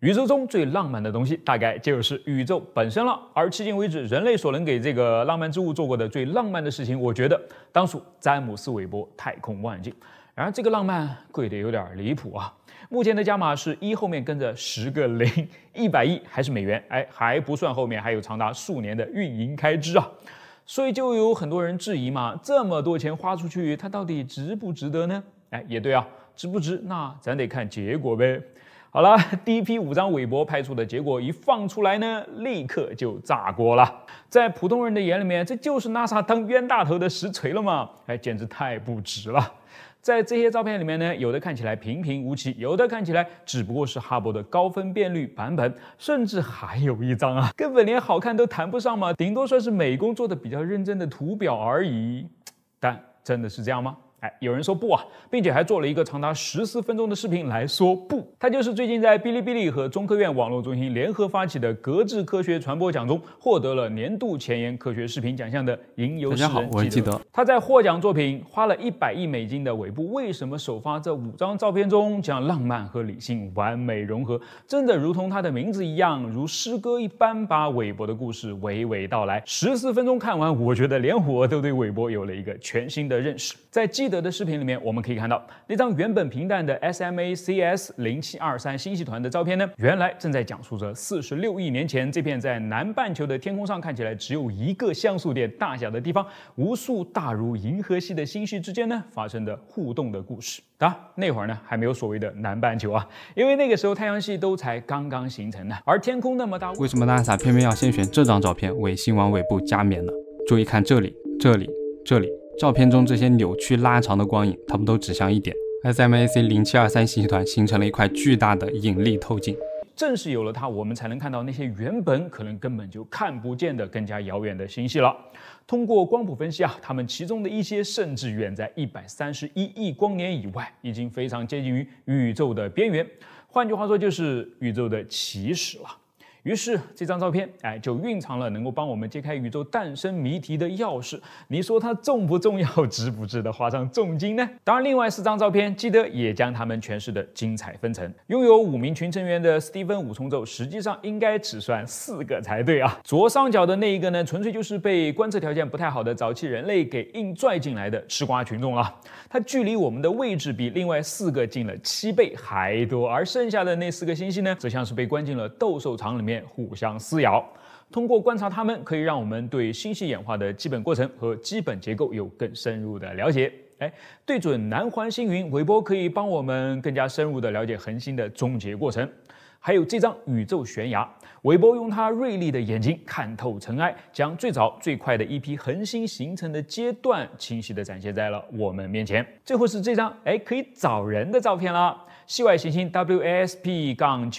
宇宙中最浪漫的东西，大概就是宇宙本身了。而迄今为止，人类所能给这个浪漫之物做过的最浪漫的事情，我觉得当属詹姆斯韦伯太空望远镜。然而，这个浪漫贵的有点离谱啊！目前的加码是一后面跟着十个零，一百亿还是美元？哎，还不算后面还有长达数年的运营开支啊！所以就有很多人质疑嘛，这么多钱花出去，它到底值不值得呢？哎，也对啊，值不值？那咱得看结果呗。好了，第一批五张韦伯拍出的结果一放出来呢，立刻就炸锅了。在普通人的眼里面，这就是 NASA 当冤大头的实锤了嘛？哎，简直太不值了。在这些照片里面呢，有的看起来平平无奇，有的看起来只不过是哈勃的高分辨率版本，甚至还有一张啊，根本连好看都谈不上嘛，顶多算是美工做的比较认真的图表而已。但真的是这样吗？哎，有人说不啊，并且还做了一个长达十四分钟的视频来说不。他就是最近在哔哩哔哩和中科院网络中心联合发起的“格致科学传播奖”中获得了年度前沿科学视频奖项的银油师。大家好，我记得。他在获奖作品《花了一百亿美金的韦部为什么首发这五张照片》中，将浪漫和理性完美融合，真的如同他的名字一样，如诗歌一般把韦伯的故事娓娓道来。十四分钟看完，我觉得连我都对韦伯有了一个全新的认识。在基德的视频里面，我们可以看到那张原本平淡的 S M A C S 零七。七二三星系团的照片呢？原来正在讲述着四十六亿年前这片在南半球的天空上看起来只有一个像素点大小的地方，无数大如银河系的星系之间呢发生的互动的故事。啊，那会儿呢还没有所谓的南半球啊，因为那个时候太阳系都才刚刚形成呢。而天空那么大，为什么大家偏偏要先选这张照片为星王尾部加冕呢？注意看这里，这里，这里，照片中这些扭曲拉长的光影，它们都指向一点。SMA C 零七二三星系团形成了一块巨大的引力透镜，正是有了它，我们才能看到那些原本可能根本就看不见的更加遥远的星系了。通过光谱分析啊，它们其中的一些甚至远在一百三十一亿光年以外，已经非常接近于宇宙的边缘。换句话说，就是宇宙的起始了。于是这张照片，哎，就蕴藏了能够帮我们揭开宇宙诞生谜题的钥匙。你说它重不重要，值不值得花上重金呢？当然，另外四张照片，基德也将它们诠释的精彩纷呈。拥有五名群成员的斯蒂芬五重奏，实际上应该只算四个才对啊。左上角的那一个呢，纯粹就是被观测条件不太好的早期人类给硬拽进来的吃瓜群众了。它距离我们的位置比另外四个近了七倍还多，而剩下的那四个星系呢，则像是被关进了斗兽场里面。互相撕咬。通过观察它们，可以让我们对星系演化的基本过程和基本结构有更深入的了解。哎，对准南环星云，韦伯可以帮我们更加深入的了解恒星的终结过程。还有这张宇宙悬崖，韦伯用他锐利的眼睛看透尘埃，将最早最快的一批恒星形成的阶段清晰地展现在了我们面前。最后是这张哎可以找人的照片了，系外行星 WASP-96b 杠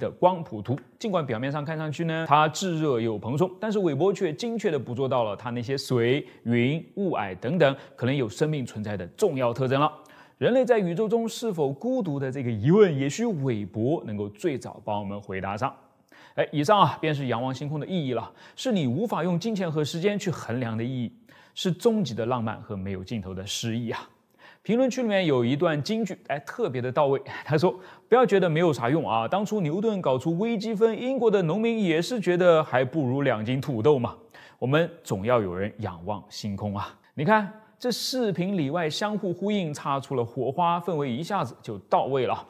的光谱图。尽管表面上看上去呢，它炙热又蓬松，但是韦伯却精确地捕捉到了它那些水云雾霭等等可能有生命存在的重要特征了。人类在宇宙中是否孤独的这个疑问，也需韦伯能够最早帮我们回答上。哎，以上啊，便是仰望星空的意义了，是你无法用金钱和时间去衡量的意义，是终极的浪漫和没有尽头的诗意啊。评论区里面有一段京剧，哎，特别的到位。他说：“不要觉得没有啥用啊，当初牛顿搞出微积分，英国的农民也是觉得还不如两斤土豆嘛。”我们总要有人仰望星空啊，你看。这视频里外相互呼应，擦出了火花，氛围一下子就到位了。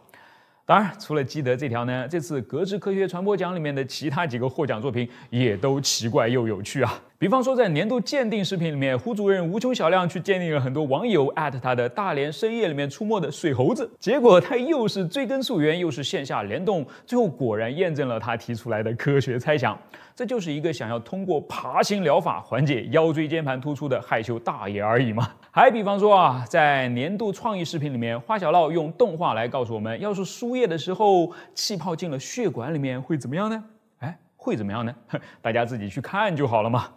当然，除了基德这条呢，这次格致科学传播奖里面的其他几个获奖作品也都奇怪又有趣啊。比方说，在年度鉴定视频里面，胡主任无穷小亮去鉴定了很多网友艾特他的大连深夜里面出没的水猴子，结果他又是追根溯源，又是线下联动，最后果然验证了他提出来的科学猜想。这就是一个想要通过爬行疗法缓解腰椎间盘突出的害羞大爷而已嘛。还比方说啊，在年度创意视频里面，花小闹用动画来告诉我们，要是输液的时候气泡进了血管里面会怎么样呢？哎，会怎么样呢？大家自己去看就好了嘛。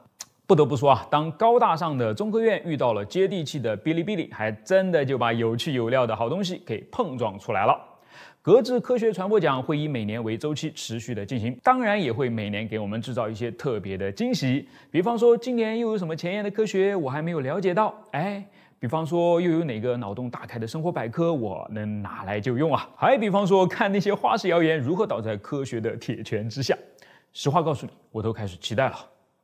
不得不说啊，当高大上的中科院遇到了接地气的哔哩哔哩，还真的就把有趣有料的好东西给碰撞出来了。格致科学传播奖会以每年为周期持续的进行，当然也会每年给我们制造一些特别的惊喜。比方说今年又有什么前沿的科学我还没有了解到，哎，比方说又有哪个脑洞大开的生活百科我能拿来就用啊？还比方说看那些花式谣言如何倒在科学的铁拳之下。实话告诉你，我都开始期待了。